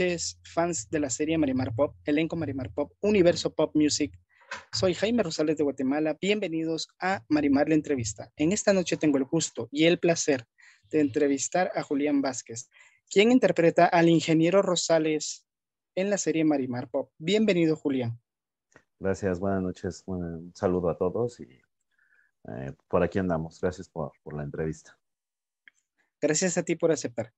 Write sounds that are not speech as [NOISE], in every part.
noches, fans de la serie Marimar Pop, elenco Marimar Pop, universo Pop Music. Soy Jaime Rosales de Guatemala. Bienvenidos a Marimar la entrevista. En esta noche tengo el gusto y el placer de entrevistar a Julián Vázquez, quien interpreta al ingeniero Rosales en la serie Marimar Pop. Bienvenido, Julián. Gracias, buenas noches. Un saludo a todos y eh, por aquí andamos. Gracias por la entrevista. Gracias a ti por aceptar.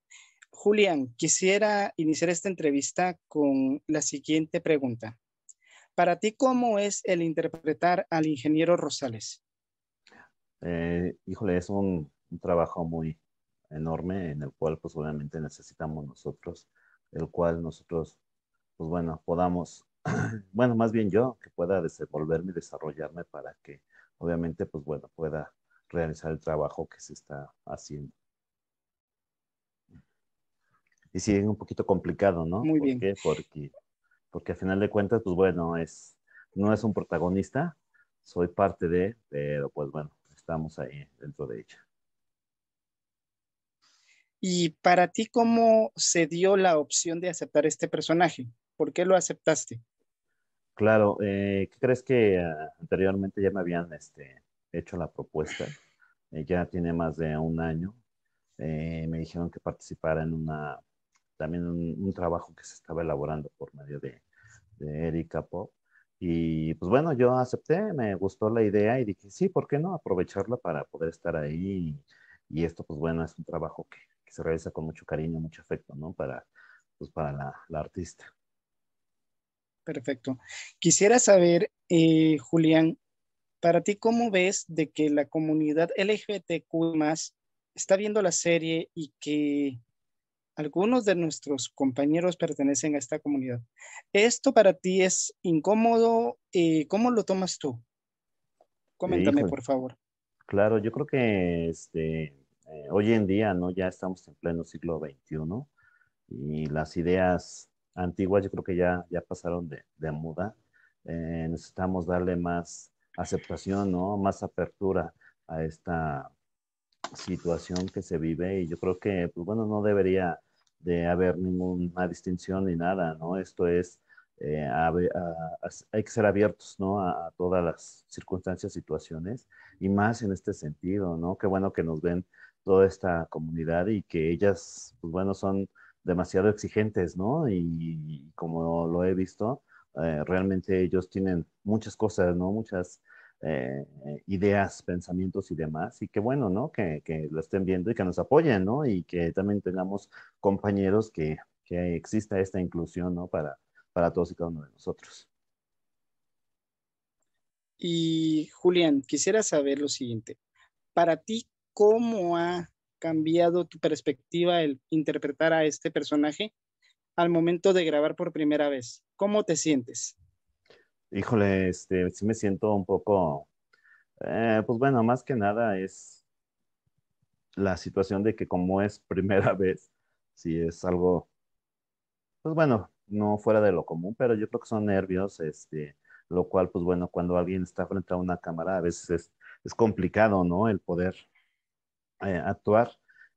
Julián, quisiera iniciar esta entrevista con la siguiente pregunta. Para ti, ¿cómo es el interpretar al ingeniero Rosales? Eh, híjole, es un, un, trabajo muy enorme en el cual pues obviamente necesitamos nosotros, el cual nosotros, pues bueno, podamos, [CLEARS THROAT] bueno, más bien yo, que pueda desenvolverme y desarrollarme para que obviamente pues bueno, pueda realizar el trabajo que se está haciendo y sigue un poquito complicado, ¿no? Muy ¿Por bien. Qué? Porque, porque a final de cuentas, pues bueno, es, no es un protagonista, soy parte de, pero pues bueno, estamos ahí dentro de ella. ¿Y para ti cómo se dio la opción de aceptar este personaje? ¿Por qué lo aceptaste? Claro, eh, ¿qué crees que ah, anteriormente ya me habían este, hecho la propuesta? Eh, ya tiene más de un año. Eh, me dijeron que participara en una también un, trabajo que se estaba elaborando por medio de, Erika Pop. Y pues bueno, yo acepté, me gustó la idea y dije, sí, ¿por qué no aprovecharla para poder estar ahí? Y, esto, pues bueno, es un trabajo que, se realiza con mucho cariño, mucho afecto, ¿no? Para, pues, para la, artista. Perfecto. Quisiera saber, eh, Julián, para ti, ¿cómo ves de que la comunidad LGBTQ más está viendo la serie y que algunos de nuestros compañeros pertenecen a esta comunidad. ¿Esto para ti es incómodo? Eh, ¿Cómo lo tomas tú? Coméntame, por favor. Claro, yo creo que este, eh, hoy en día ¿no? ya estamos en pleno siglo XXI y las ideas antiguas yo creo que ya, ya pasaron de, de muda. Eh, necesitamos darle más aceptación, ¿no? más apertura a esta situación que se vive y yo creo que, pues bueno, no debería de haber ninguna distinción ni nada, ¿no? Esto es, eh, hay que ser abiertos, ¿no? A, todas las circunstancias, situaciones, y más en este sentido, ¿no? Qué bueno que nos ven toda esta comunidad y que ellas, pues bueno, son demasiado exigentes, ¿no? Y, como lo he visto, eh, realmente ellos tienen muchas cosas, ¿no? Muchas eh, eh, ideas, pensamientos y demás. Y qué bueno, ¿no? Que, lo estén viendo y que nos apoyen, ¿no? Y que también tengamos compañeros que, exista esta inclusión, ¿no? Para, para todos y cada uno de nosotros. Y Julián, quisiera saber lo siguiente. Para ti, ¿cómo ha cambiado tu perspectiva el interpretar a este personaje al momento de grabar por primera vez? ¿Cómo te sientes? híjole, este, sí me siento un poco, eh, pues bueno, más que nada es la situación de que como es [LAUGHS] primera vez, si es algo, pues bueno, no fuera de lo común, pero yo creo que son nervios, este, lo cual, pues bueno, cuando alguien está frente a una cámara, a veces es, complicado, ¿no? El poder eh, actuar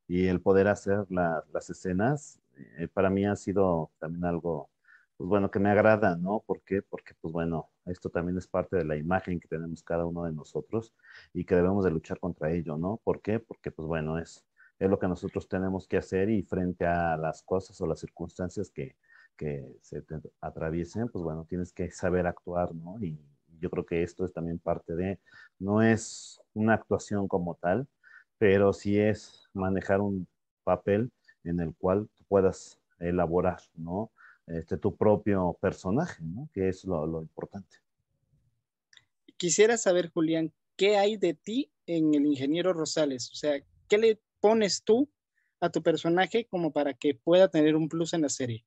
y el poder hacer las escenas, eh, para mí ha sido también algo pues bueno, que me agrada, ¿no? ¿Por qué? Porque, pues bueno, esto también es parte de la imagen que tenemos cada uno de nosotros y que debemos de luchar contra ello, ¿no? ¿Por qué? Porque, pues bueno, es, es lo que nosotros tenemos que hacer y frente a las cosas o las circunstancias que, se atraviesen, pues bueno, tienes que saber actuar, ¿no? Y yo creo que esto es también parte de, no es una actuación como tal, pero sí es manejar un papel en el cual puedas elaborar, ¿no? Este, tu propio personaje, ¿no? que es lo, importante. Quisiera saber, Julián, ¿qué hay de ti en el ingeniero Rosales? O sea, ¿qué le pones tú a tu personaje como para que pueda tener un plus en la serie?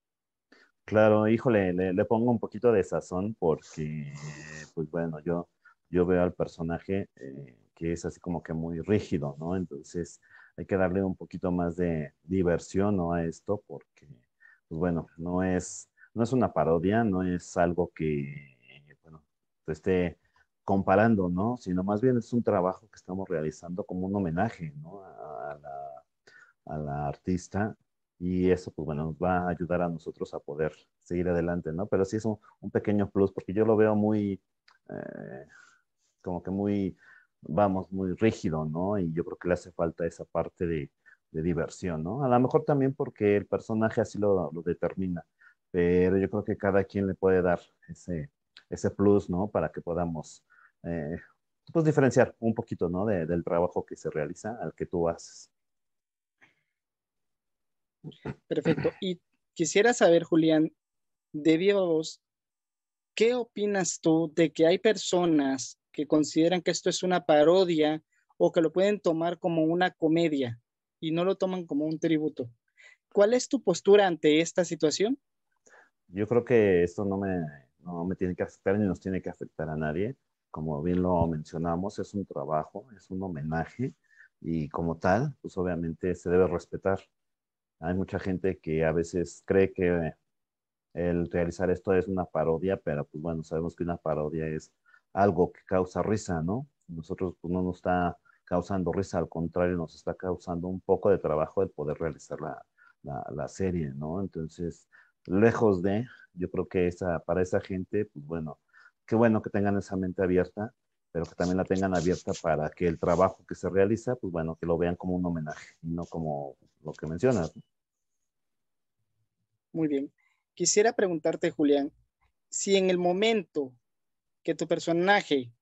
Claro, híjole, le, le pongo un poquito de sazón porque, pues bueno, yo, yo veo al personaje eh, que es así como que muy rígido, ¿no? Entonces hay que darle un poquito más de diversión ¿no? a esto porque pues bueno, no es, no es una parodia, no es algo que, bueno, esté comparando, ¿no? Sino más bien es un trabajo que estamos realizando como un homenaje, ¿no? A la, artista y eso, pues bueno, nos va a ayudar a nosotros a poder seguir adelante, ¿no? Pero sí es un, pequeño plus porque yo lo veo muy, eh, como que muy, vamos, muy rígido, ¿no? Y yo creo que le hace falta esa parte de, de diversión, ¿no? A lo mejor también porque el personaje así lo, determina, pero yo creo que cada quien le puede dar ese, ese plus, ¿no? Para que podamos, eh, pues, diferenciar un poquito, ¿no? del trabajo que se realiza al que tú haces. Perfecto. Y quisiera saber, Julián, de voz, ¿qué opinas tú de que hay personas que consideran que esto es una parodia o que lo pueden tomar como una comedia? y no lo toman como un tributo. ¿Cuál es tu postura ante esta situación? Yo creo que esto no me, no me tiene que afectar ni nos tiene que afectar a nadie. Como bien lo mencionamos, es un trabajo, es un homenaje y como tal, pues obviamente se debe respetar. Hay mucha gente que a veces cree que el realizar esto es una parodia, pero pues bueno, sabemos que una parodia es algo que causa risa, ¿no? Nosotros pues no nos está causando risa, al contrario, nos está causando un poco de trabajo el poder realizar la, serie, ¿no? Entonces, lejos de, yo creo que esa, para esa gente, pues bueno, qué bueno que tengan esa mente abierta, pero que también la tengan abierta para que el trabajo que se realiza, pues bueno, que lo vean como un homenaje y no como lo que mencionas. Muy bien. Quisiera preguntarte, Julián, si en el momento que tu personaje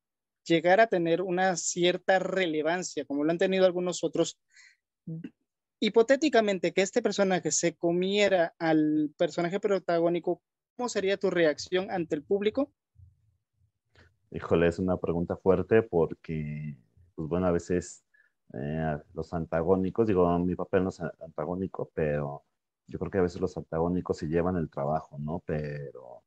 llegar a tener una cierta relevancia, como lo han tenido algunos otros, hipotéticamente que este personaje se comiera al personaje protagónico, ¿cómo sería tu reacción ante el público? Híjole, es una pregunta fuerte porque, pues bueno, a veces eh, los antagónicos, digo, mi papel no es antagónico, pero yo creo que a veces los antagónicos se llevan el trabajo, ¿no? Pero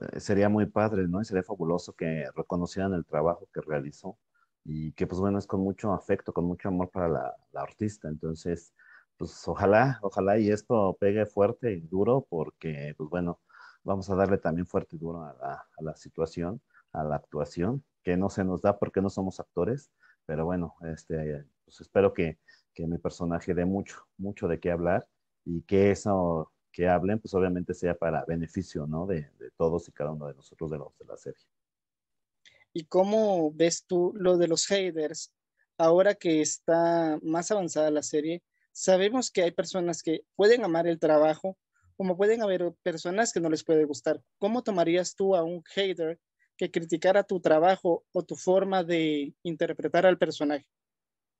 eh, sería muy padre, ¿no? Y sería fabuloso que reconocieran el trabajo que realizó y que pues bueno, es con mucho afecto, con mucho amor para la, artista. Entonces, pues ojalá, ojalá y esto pegue fuerte y duro porque pues bueno, vamos a darle también fuerte y duro a la, a la situación, a la actuación, que no se nos da porque no somos actores, pero bueno, este, pues espero que, que mi personaje dé mucho, mucho de qué hablar y que eso que hablen, pues obviamente sea para beneficio, ¿no? De, todos y cada uno de nosotros de los de la serie. ¿Y cómo ves tú lo de los haters? Ahora que está más avanzada la serie, sabemos que hay personas que pueden amar el trabajo, como pueden haber personas que no les puede gustar. ¿Cómo tomarías tú a un hater que criticara tu trabajo o tu forma de interpretar al personaje?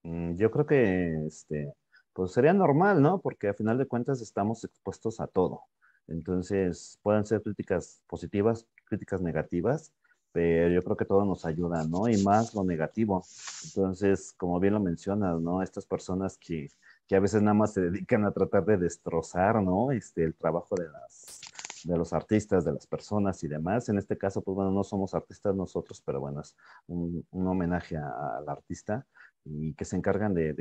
Mm, yo creo que este, pues sería normal, ¿no? Porque a final de cuentas estamos expuestos a todo. Entonces, pueden ser críticas positivas, críticas negativas, pero yo creo que todo nos ayuda, ¿no? Y más lo negativo. Entonces, como bien lo mencionas, ¿no? Estas personas que, que a veces nada más se dedican a tratar de destrozar, ¿no? Este, el trabajo de las de los artistas, de las personas y demás. En este caso, pues bueno, no somos artistas nosotros, pero bueno, es un, un homenaje al artista y que se encargan de,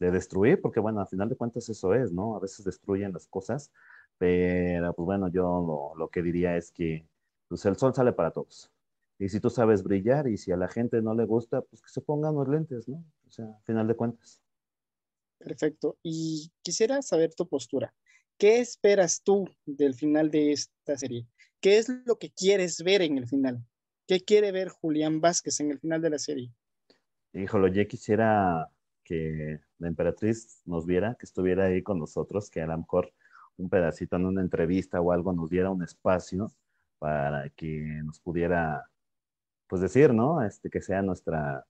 de destruir, porque bueno, al final de cuentas eso es, ¿no? A veces destruyen las cosas, pero pues bueno, yo lo, que diría es que pues el sol sale para todos. Y si tú sabes brillar y si a la gente no le gusta, pues que se pongan los lentes, ¿no? O sea, al final de cuentas. Perfecto. Y quisiera saber tu postura. ¿Qué esperas tú del final de esta serie? ¿Qué es lo que quieres ver en el final? ¿Qué quiere ver Julián Vázquez en el final de la serie? Híjole, yo quisiera que la emperatriz nos viera, que estuviera ahí con nosotros, que a lo mejor un pedacito en una entrevista o algo nos diera un espacio para que nos pudiera, pues decir, ¿no? Este, que sea nuestra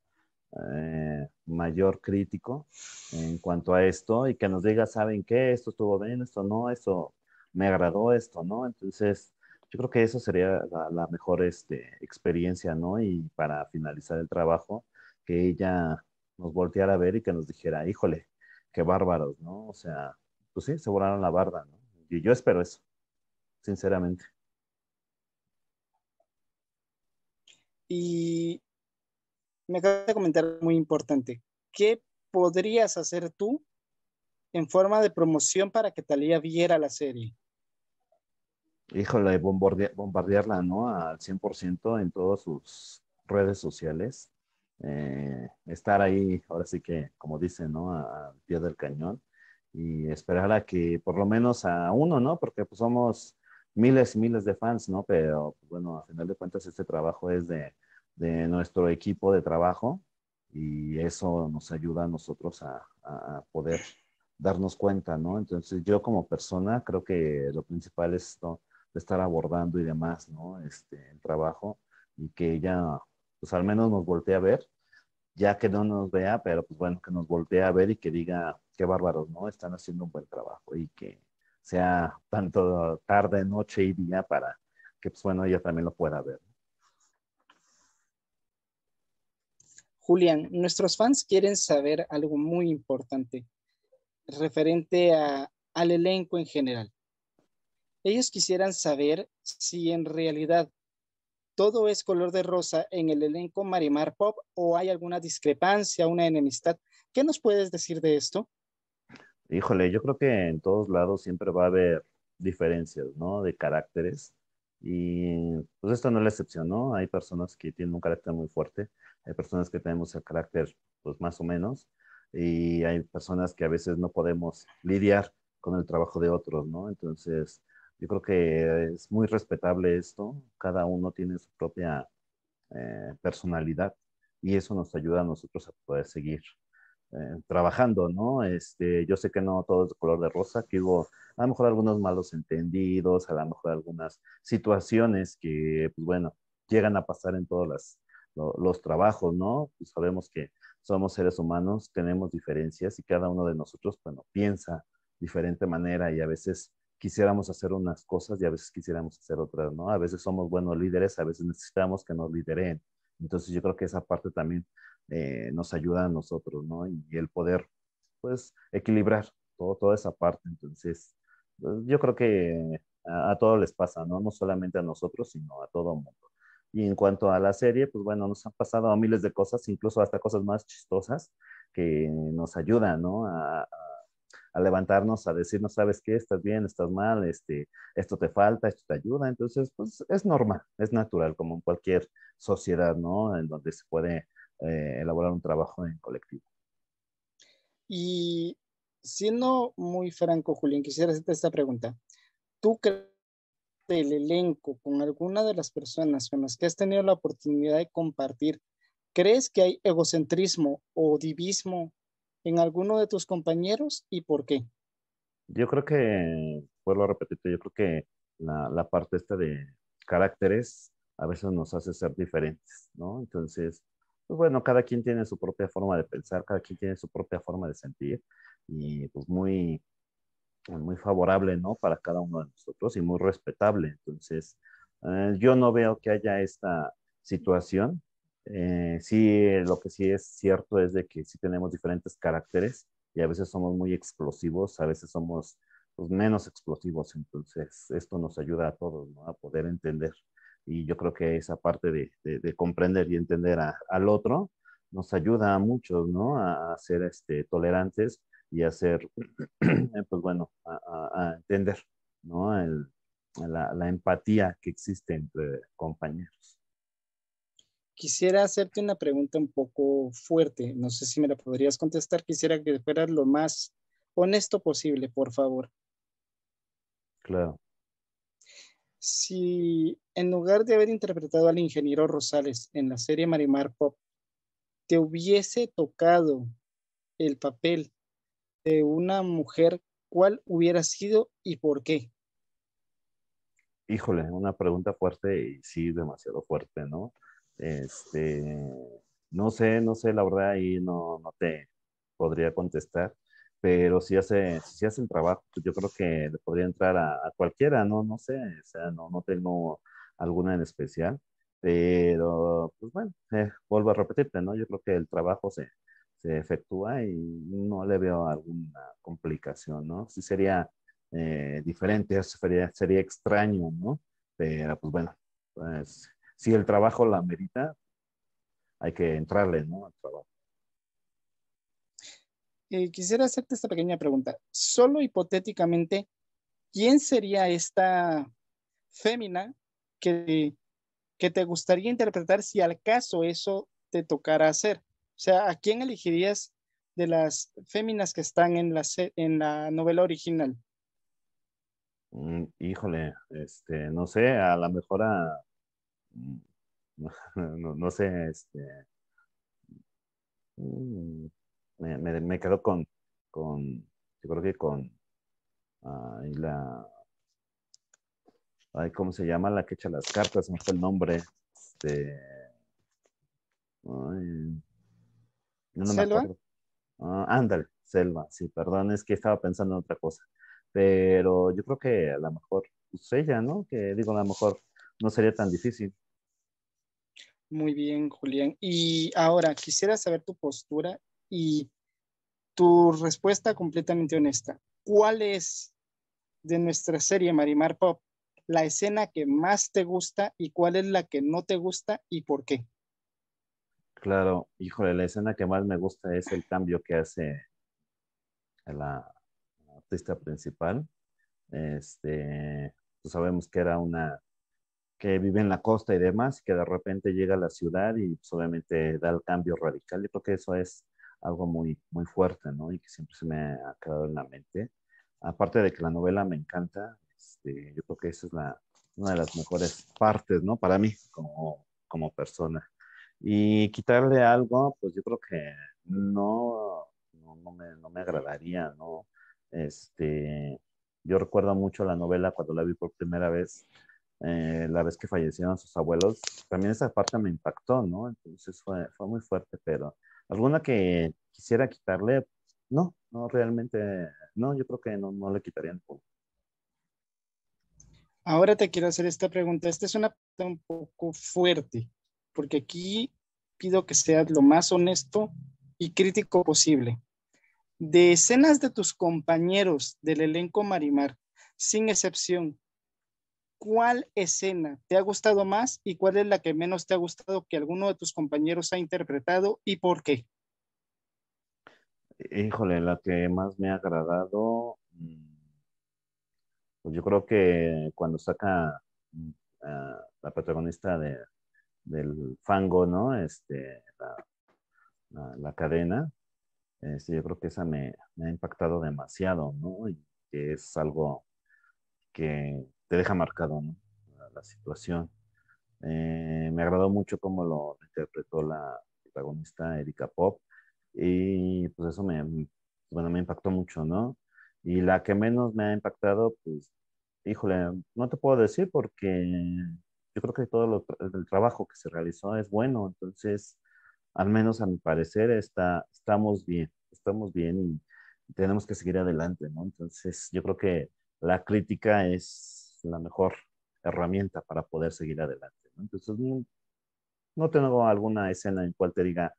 eh, mayor crítico en cuanto a esto y que nos diga, ¿saben qué? Esto estuvo bien, esto no, esto me agradó, esto no. Entonces, yo creo que eso sería la, mejor este, experiencia, ¿no? Y para finalizar el trabajo, que ella nos volteara a ver y que nos dijera, híjole, qué bárbaros, ¿no? O sea, pues sí, se volaron la barda, ¿no? Y yo espero eso, sinceramente. Y me acabas de comentar muy importante. ¿Qué podrías hacer tú en forma de promoción para que Talía viera la serie? Híjole, bombardearla, ¿no? Al 100% en todas sus redes sociales. Eh, estar ahí, ahora sí que, como dicen, ¿no? Al pie del cañón y esperar a que por lo menos a uno, ¿no? Porque pues somos miles y miles de fans, ¿no? Pero pues, bueno, a final de cuentas este trabajo es de, nuestro equipo de trabajo y eso nos ayuda a nosotros a, poder darnos cuenta, ¿no? Entonces yo como persona creo que lo principal es esto, de estar abordando y demás, ¿no? Este, el trabajo y que ya pues al menos nos voltea a ver, ya que no nos vea, pero pues bueno, que nos voltea a ver y que diga, qué bárbaros, ¿no? Están haciendo un buen trabajo y que sea tanto tarde, noche y día para que pues bueno, ella también lo pueda ver. Julián, nuestros fans quieren saber algo muy importante referente al elenco en general. Ellos quisieran saber si en realidad todo es color de rosa en el elenco Marimar Pop o hay alguna discrepancia, una enemistad? ¿Qué nos puedes decir de esto? Híjole, yo creo que en todos lados siempre va a haber diferencias, ¿no? De caracteres. Y pues esto no es la excepción, ¿no? Hay personas que tienen un carácter muy fuerte, hay personas que tenemos el carácter pues más o menos, y hay personas que a veces no podemos lidiar con el trabajo de otros, ¿no? Entonces, yo creo que es muy respetable esto, cada uno tiene su propia eh, personalidad y eso nos ayuda a nosotros a poder seguir eh, trabajando, ¿no? Este, yo sé que no todo es de color de rosa, que hubo a lo mejor algunos malos entendidos, a lo mejor algunas situaciones que, pues bueno, llegan a pasar en todos los, trabajos, ¿no? Pues, sabemos que somos seres humanos, tenemos diferencias y cada uno de nosotros, bueno, piensa diferente manera y a veces quisiéramos hacer unas cosas y a veces quisiéramos hacer otras, ¿no? A veces somos buenos líderes, a veces necesitamos que nos lideren. Entonces yo creo que esa parte también eh, nos ayuda a nosotros, ¿no? Y, el poder, pues, equilibrar todo, toda esa parte. Entonces, pues, yo creo que a, todos les pasa, ¿no? No solamente a nosotros, sino a todo mundo. Y en cuanto a la serie, pues bueno, nos han pasado miles de cosas, incluso hasta cosas más chistosas que nos ayudan, ¿no? a a levantarnos, a decir, no sabes qué, estás bien, estás mal, este, esto te falta, esto te ayuda. Entonces, pues es normal, es natural, como en cualquier sociedad, ¿no? En donde se puede eh, elaborar un trabajo en colectivo. Y siendo muy franco, Julián, quisiera hacerte esta pregunta. ¿Tú crees que el elenco con alguna de las personas con las que has tenido la oportunidad de compartir, crees que hay egocentrismo o divismo en alguno de tus compañeros y por qué? Yo creo que, vuelvo a repetir, yo creo que la, parte esta de caracteres a veces nos hace ser diferentes, ¿no? Entonces, pues bueno, cada quien tiene su propia forma de pensar, cada quien tiene su propia forma de sentir y pues muy, muy favorable, ¿no? Para cada uno de nosotros y muy respetable. Entonces, eh, yo no veo que haya esta situación eh, sí, lo que sí es cierto es de que sí tenemos diferentes caracteres y a veces somos muy explosivos, a veces somos pues, menos explosivos, entonces esto nos ayuda a todos a poder entender y yo creo que esa parte de, comprender y entender al otro nos ayuda a muchos, ¿no? A, ser este, tolerantes y a ser, [CLEARS THROAT] pues, bueno, a, entender, ¿no? la empatía que existe entre compañeros quisiera hacerte una pregunta un poco fuerte. No sé si me la podrías contestar. Quisiera que fueras lo más honesto posible, por favor. Claro. Si en lugar de haber interpretado al ingeniero Rosales en la serie Marimar Pop, te hubiese tocado el papel de una mujer, ¿cuál hubiera sido y por qué? Híjole, una pregunta fuerte y sí, demasiado fuerte, ¿no? Este, no sé, no sé, la verdad ahí no, no te podría contestar, pero si hace, si hace el trabajo, pues yo creo que le podría entrar a, cualquiera, ¿no? No sé, o sea, no, no tengo alguna en especial, pero pues bueno, eh, vuelvo a repetirte, ¿no? Yo creo que el trabajo se, se efectúa y no le veo alguna complicación, ¿no? Si sería eh, diferente, sería, sería extraño, ¿no? Pero pues bueno, pues si el trabajo la merita, hay que entrarle ¿no? al trabajo. Eh, quisiera hacerte esta pequeña pregunta. Solo hipotéticamente, ¿quién sería esta fémina que, que te gustaría interpretar si al caso eso te tocara hacer? O sea, ¿a quién elegirías de las féminas que están en la, en la novela original? Mm, híjole, este, no sé, a lo mejor a, [LAUGHS] no, no sé, este, mm, me, me, quedo con, con, yo creo que con la, ay, ¿cómo se llama la que echa las cartas? No sé el nombre. Este, ay, ah, Selva, sí, perdón, es que estaba pensando en otra cosa. Pero yo creo que a lo mejor, pues ella, ¿no? Que digo, a lo mejor no sería tan difícil. Muy bien, Julián. Y ahora quisiera saber tu postura y tu respuesta completamente honesta. ¿Cuál es de nuestra serie Marimar Pop la escena que más te gusta y cuál es la que no te gusta y por qué? Claro, híjole, la escena que más me gusta es el cambio que hace la artista principal. Este, pues sabemos que era una que vive en la costa y demás, que de repente llega a la ciudad y pues, obviamente da el cambio radical. Yo creo que eso es algo muy, muy fuerte, ¿no? Y que siempre se me ha quedado en la mente. Aparte de que la novela me encanta, este, yo creo que esa es la, una de las mejores partes, ¿no? Para mí, como, como persona. Y quitarle algo, pues yo creo que no, no, me, no me agradaría, ¿no? Este, yo recuerdo mucho la novela cuando la vi por primera vez, eh, la vez que fallecieron sus abuelos, también esa parte me impactó, ¿no? Entonces fue, fue muy fuerte, pero alguna que quisiera quitarle, no, no, realmente, no, yo creo que no, le quitaría poco Ahora te quiero hacer esta pregunta. Esta es una pregunta un poco fuerte, porque aquí pido que seas lo más honesto y crítico posible. De escenas de tus compañeros del elenco Marimar, sin excepción, ¿cuál escena te ha gustado más y cuál es la que menos te ha gustado que alguno de tus compañeros ha interpretado y por qué? Híjole, la que más me ha agradado, mm, pues yo creo que cuando saca mm, la protagonista de, del fango, ¿no? Este, la, la, cadena, este, yo creo que esa me, me ha impactado demasiado, ¿no? Y que es algo que te deja marcado ¿no? la, situación. Eh, me agradó mucho cómo lo interpretó la protagonista Erika Pop y pues eso me, bueno, me impactó mucho, ¿no? Y la que menos me ha impactado, pues, híjole, no te puedo decir porque yo creo que todo el trabajo que se realizó es bueno, entonces, al menos a mi parecer, está, estamos bien, estamos bien y tenemos que seguir adelante, ¿no? Entonces, yo creo que la crítica es la mejor herramienta para poder seguir adelante. ¿no? Entonces, no, tengo alguna escena en cual te diga,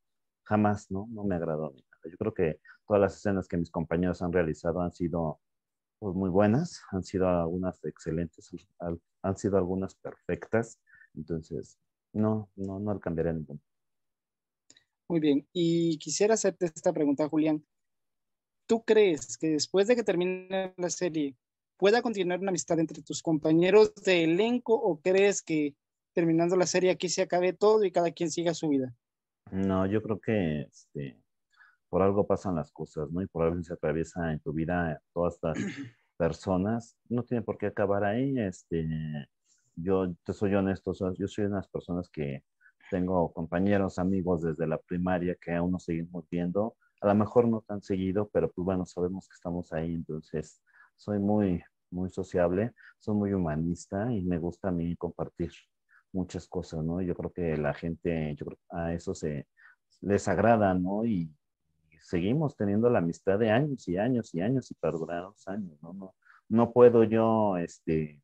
jamás, ¿no? No me agradó ni Yo creo que todas las escenas que mis compañeros han realizado han sido pues, muy buenas, han sido algunas excelentes, han sido algunas perfectas. Entonces, no, no, no cambiaré Muy bien, y quisiera hacerte esta pregunta, Julián. ¿Tú crees que después de que termine la serie pueda continuar una amistad entre tus compañeros de elenco o crees que terminando la serie aquí se acabe todo y cada quien siga su vida? No, yo creo que este, por algo pasan las cosas, ¿no? Y por algo se atraviesa en tu vida todas estas [CLEARS THROAT] personas. No tiene por qué acabar ahí. Este, yo te soy honesto, yo soy una de las personas que tengo compañeros, amigos desde la primaria que aún nos seguimos viendo. A lo mejor no tan seguido, pero pues bueno, sabemos que estamos ahí. Entonces, soy muy muy sociable, soy muy humanista y me gusta a mí compartir muchas cosas, ¿no? Yo creo que la gente, a eso se les agrada, ¿no? Y, seguimos teniendo la amistad de años y años y años y perdurados años, ¿no? No, puedo yo, este,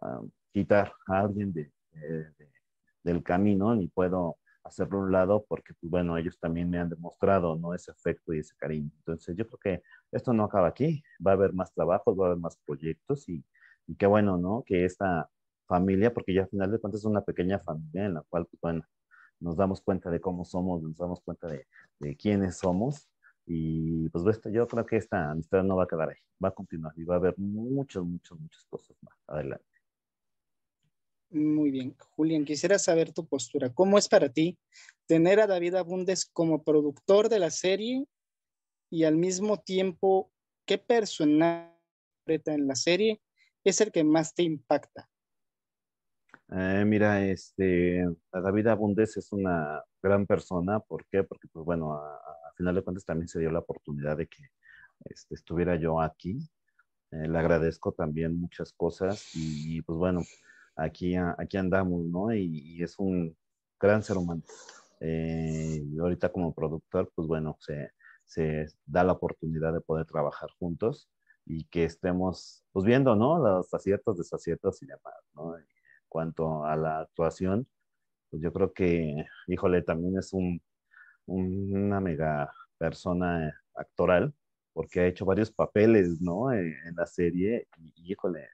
ah, quitar a alguien del camino, ni puedo hacerlo un lado porque, pues, bueno, ellos también me han demostrado, ¿no? Ese afecto y ese cariño. Entonces, yo creo que esto no acaba aquí, va a haber más trabajos, va a haber más proyectos y, qué bueno, ¿no? Que esta familia, porque ya al final de cuentas es una pequeña familia en la cual, pues, bueno, nos damos cuenta de cómo somos, nos damos cuenta de, de quiénes somos y pues yo creo que esta amistad no va a quedar ahí, va a continuar y va a haber muchas, muchas, muchas cosas más adelante. Muy bien, Julián, quisiera saber tu postura. ¿Cómo es para ti tener a David Abundes como productor de la serie y al mismo tiempo qué personaje en la serie es el que más te impacta? Eh, mira, este, David Abundes es una gran persona. ¿Por qué? Porque, pues bueno, al final de cuentas también se dio la oportunidad de que este, estuviera yo aquí. Eh, le agradezco también muchas cosas y, y pues bueno, aquí, aquí andamos, ¿no? Y, es un gran ser humano. Eh, y ahorita como productor, pues bueno, se, da la oportunidad de poder trabajar juntos y que estemos, pues viendo, ¿no? Los aciertos, desaciertos y demás, ¿no? En cuanto a la actuación, pues yo creo que, híjole, también es un, una mega persona actoral, porque ha hecho varios papeles, ¿no? En, en la serie, y, híjole,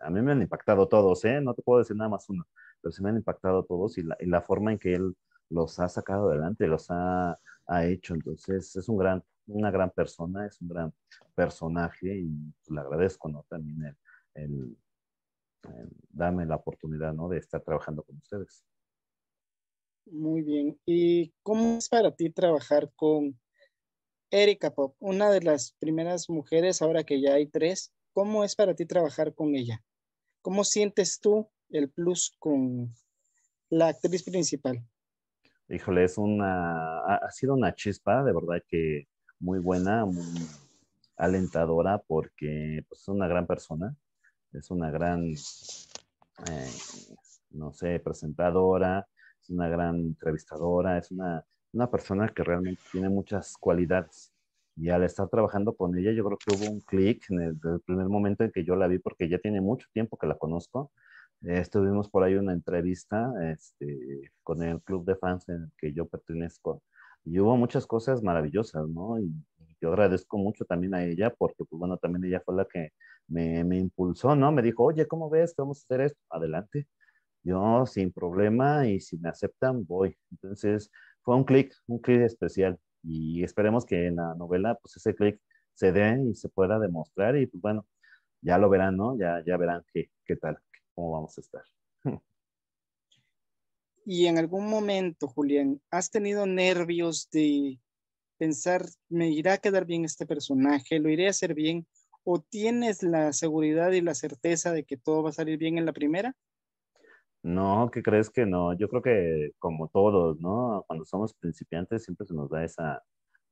a mí me han impactado todos, ¿eh? No te puedo decir nada más uno, pero se me han impactado todos y la, forma en que él los ha sacado adelante, los ha, hecho. Entonces, es un gran, una gran persona, es un gran personaje y le agradezco, ¿no? También el, el, la oportunidad, ¿no? De estar trabajando con ustedes. Muy bien. ¿Y cómo es para ti trabajar con Erika Pop, una de las primeras mujeres, ahora que ya hay tres, ¿Cómo es para ti trabajar con ella? ¿Cómo sientes tú el plus con la actriz principal? Híjole, es una, ha sido una chispa, de verdad que muy buena, muy alentadora, porque pues, es una gran persona, es una gran, eh, no sé, presentadora, es una gran entrevistadora, es una, una persona que realmente tiene muchas cualidades y al estar trabajando con ella, yo creo que hubo un clic en el, primer momento en que yo la vi, porque ya tiene mucho tiempo que la conozco. Eh, estuvimos por ahí una entrevista este, con el club de fans en el que yo pertenezco y hubo muchas cosas maravillosas, ¿no? Y, yo agradezco mucho también a ella porque, pues bueno, también ella fue la que me, me impulsó, ¿no? Me dijo, oye, ¿cómo ves? vamos a hacer esto? Adelante. Yo sin problema y si me aceptan, voy. Entonces, fue un clic, un clic especial y esperemos que en la novela pues ese clic se dé y se pueda demostrar y pues, bueno, ya lo verán, ¿no? Ya, ya verán qué, qué tal, cómo vamos a estar. [LAUGHS] Y en algún momento, Julián, ¿has tenido nervios de pensar, me irá a quedar bien este personaje, lo iré a hacer bien? ¿O tienes la seguridad y la certeza de que todo va a salir bien en la primera? No, ¿qué crees que no? Yo creo que como todos, ¿no? Cuando somos principiantes siempre se nos da ese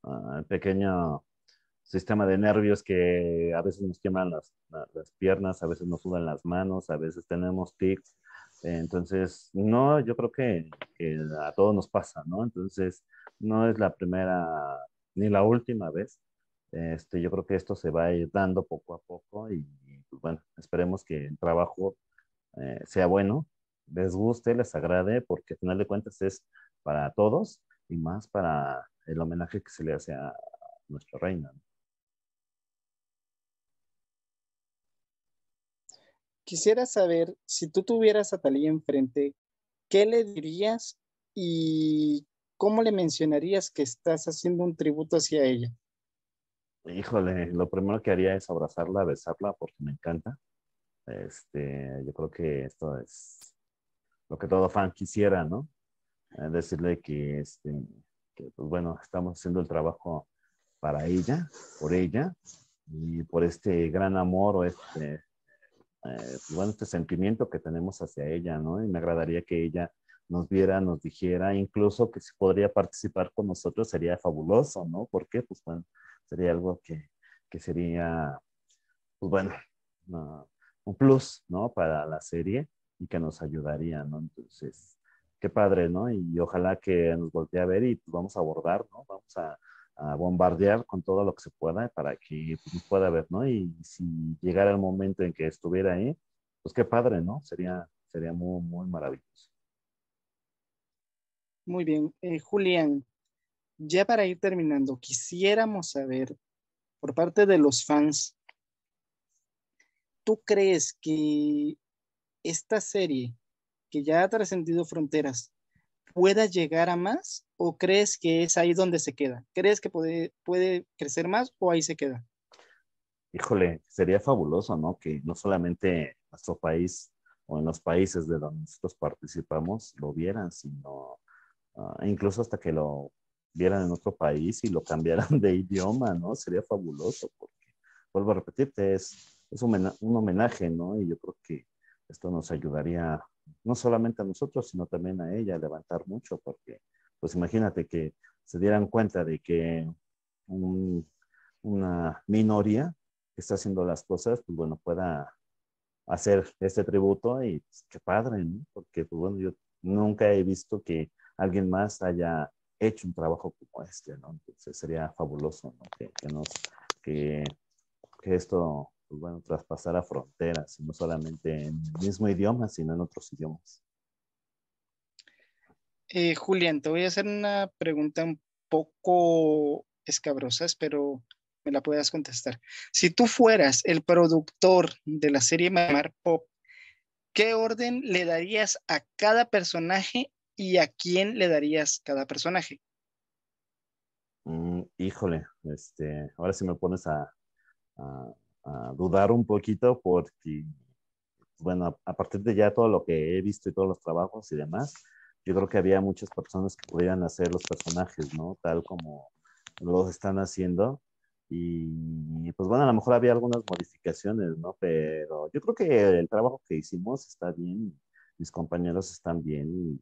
ah, pequeño sistema de nervios que a veces nos queman las, piernas, a veces nos sudan las manos, a veces tenemos tics. Entonces, no, yo creo que, a todos nos pasa, ¿no? Entonces, no es la primera ni la última vez. Este, yo creo que esto se va a ir dando poco a poco y, pues, bueno, esperemos que el trabajo eh, sea bueno les guste, les agrade, porque al final de cuentas es para todos y más para el homenaje que se le hace a nuestra reina. Quisiera saber, si tú tuvieras a Talía enfrente, ¿qué le dirías y cómo le mencionarías que estás haciendo un tributo hacia ella? Híjole, lo primero que haría es abrazarla, besarla, porque me encanta. Este, yo creo que esto es lo que todo fan quisiera, ¿no? Eh, decirle que, este, pues bueno, estamos haciendo el trabajo para ella, por ella, y por este gran amor o este, eh, bueno, este sentimiento que tenemos hacia ella, ¿no? Y me agradaría que ella nos viera, nos dijera, incluso que si podría participar con nosotros sería fabuloso, ¿no? Porque, pues bueno, sería algo que, que sería, pues bueno, un plus, ¿no? Para la serie que nos ayudaría, ¿no? Entonces, qué padre, ¿no? Y, ojalá que nos voltee a ver y vamos a abordar, ¿no? Vamos a, bombardear con todo lo que se pueda para que pues, pueda ver, ¿no? Y si llegara el momento en que estuviera ahí, pues qué padre, ¿no? Sería, sería muy, muy maravilloso. Muy bien. Eh, Julián, ya para ir terminando, quisiéramos saber por parte de los fans, ¿tú crees que esta serie que ya ha trascendido fronteras pueda llegar a más o crees que es ahí donde se queda? ¿Crees que puede, puede crecer más o ahí se queda? Híjole, sería fabuloso, ¿no? Que no solamente a nuestro país o en los países de donde nosotros participamos lo vieran, sino ah, e incluso hasta que lo vieran en otro país y lo cambiaran [LAUGHS] de idioma, ¿no? Sería fabuloso, porque, vuelvo a repetirte, es, es un, un homenaje, ¿no? Y yo creo que esto nos ayudaría no solamente a nosotros, sino también a ella a levantar mucho, porque pues imagínate que se dieran cuenta de que una minoría que está haciendo las cosas, pues bueno, pueda hacer este tributo y pues, qué padre, ¿no? Porque pues bueno, yo nunca he visto que alguien más haya hecho un trabajo como este, ¿no? Entonces sería fabuloso, que esto pues, bueno, traspasar a fronteras, no solamente en el mismo idioma, sino en otros idiomas. Eh, Julián, te voy a hacer una pregunta un poco escabrosa, espero me la puedas contestar. Si tú fueras el productor de la serie Mamar Pop, ¿qué orden le darías a cada personaje y a quién le darías cada personaje? Mm, híjole, este, ahora sí me pones a, a dudar un poquito porque, bueno, a partir de ya todo lo que he visto y todos los trabajos y demás, yo creo que había muchas personas que pudieran hacer los personajes, ¿no? Tal como los están haciendo. Y pues bueno, a lo mejor había algunas modificaciones, ¿no? Pero yo creo que el trabajo que hicimos está bien, mis compañeros están bien,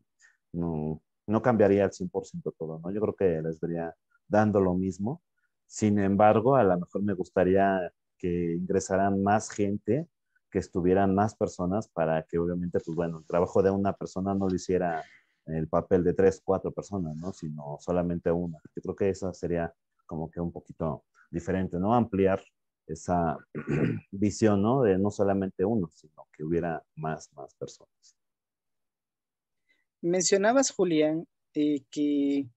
no, no cambiaría al 100% todo, ¿no? Yo creo que les vería dando lo mismo. Sin embargo, a lo mejor me gustaría que ingresaran más gente, que estuvieran más personas para que obviamente, pues bueno, el trabajo de una persona no lo hiciera el papel de tres, cuatro personas, ¿no? Sino solamente una. Yo creo que esa sería como que un poquito diferente, ¿no? Ampliar esa [CLEARS THROAT] visión, ¿no? De no solamente uno, sino que hubiera más, más personas. Mencionabas, Julián, eh, que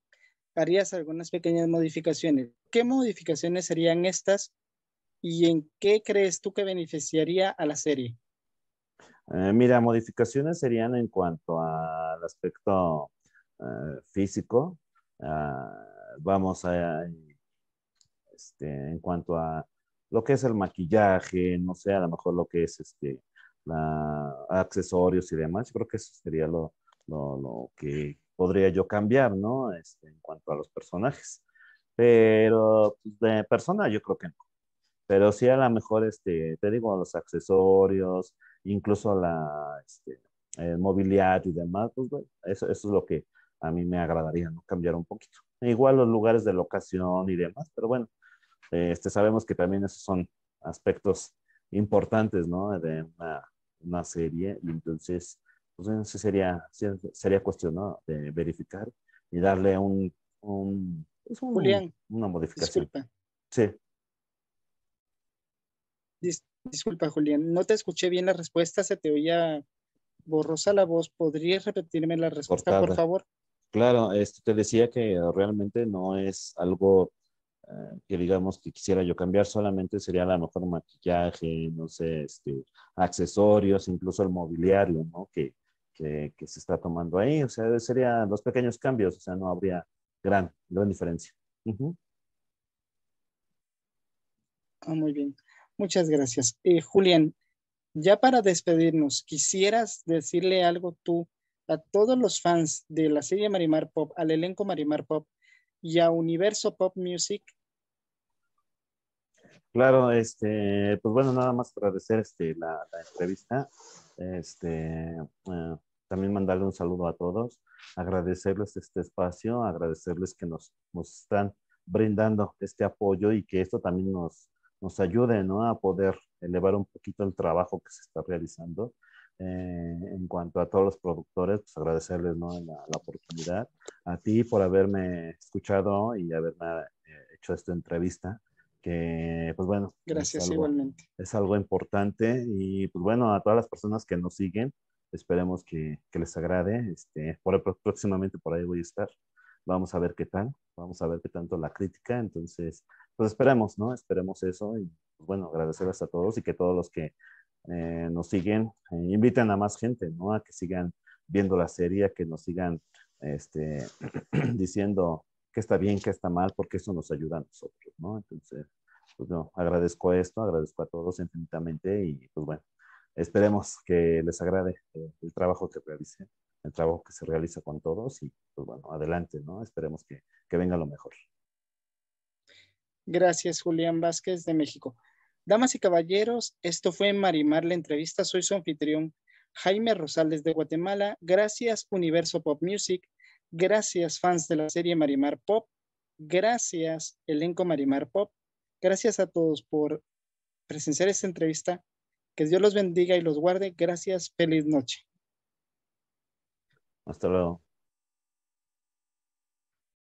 harías algunas pequeñas modificaciones. ¿Qué modificaciones serían estas ¿Y en qué crees tú que beneficiaría a la serie? Eh, mira, modificaciones serían en cuanto al aspecto eh, físico. Ah, vamos a, este, en cuanto a lo que es el maquillaje, no sé, a lo mejor lo que es este, accesorios y demás. Yo creo que eso sería lo, que podría yo cambiar, ¿no? Este, en cuanto a los personajes. Pero pues, de persona yo creo que no. Pero sí, a lo mejor, este, te digo, los accesorios, incluso la, este, mobiliario y demás, pues bueno, eso, eso es lo que a mí me agradaría, ¿no? Cambiar un poquito. E igual los lugares de locación y demás, pero bueno, este, sabemos que también esos son aspectos importantes, ¿no? De una, una serie, y entonces, pues sería, sería cuestión, De verificar y darle un, un, pues, una modificación. Sí disculpa, Julián, no te escuché bien la respuesta, se te oía borrosa la voz. ¿Podrías repetirme la respuesta, por favor? Claro, este, te decía que realmente no es algo eh, que digamos que quisiera yo cambiar, solamente sería la mejor maquillaje, no sé, este, accesorios, incluso el mobiliario, ¿no? Que, se está tomando ahí, o sea, serían los pequeños cambios, o sea, no habría gran, diferencia. Ah, muy bien. Muchas gracias. Eh, Julián, ya para despedirnos, ¿quisieras decirle algo tú a todos los fans de la serie Marimar Pop, al elenco Marimar Pop y a Universo Pop Music? Claro, este, pues bueno, nada más agradecer este, la, entrevista. Este, eh, también mandarle un saludo a todos, agradecerles este espacio, agradecerles que nos están brindando este apoyo y que esto también nos, nos ayude ¿no? a poder elevar un poquito el trabajo que se está realizando. Eh, en cuanto a todos los productores, pues agradecerles ¿no? la, oportunidad, a ti por haberme escuchado y haberme eh, hecho esta entrevista, que pues bueno. Gracias igualmente. Es algo importante y pues bueno, a todas las personas que nos siguen, esperemos que, que les agrade, este, por, próximamente por ahí voy a estar. Vamos a ver qué tal, vamos a ver qué tanto la crítica. Entonces, pues esperemos, ¿no? Esperemos eso y pues, bueno, agradecerles a todos y que todos los que eh, nos siguen eh, inviten a más gente, ¿no? A que sigan viendo la serie, a que nos sigan este, [CLEARS THROAT] diciendo qué está bien, qué está mal, porque eso nos ayuda a nosotros, ¿no? Entonces, pues no, agradezco esto, agradezco a todos infinitamente y pues bueno, esperemos que les agrade eh, el trabajo que realicen el trabajo que se realiza con todos y pues bueno, adelante, ¿no? Esperemos que, venga lo mejor. Gracias, Julián Vázquez de México. Damas y caballeros, esto fue Marimar la entrevista. Soy su anfitrión, Jaime Rosales de Guatemala. Gracias, Universo Pop Music. Gracias, fans de la serie Marimar Pop. Gracias, elenco Marimar Pop. Gracias a todos por presenciar esta entrevista. Que Dios los bendiga y los guarde. Gracias, feliz noche. Hasta luego.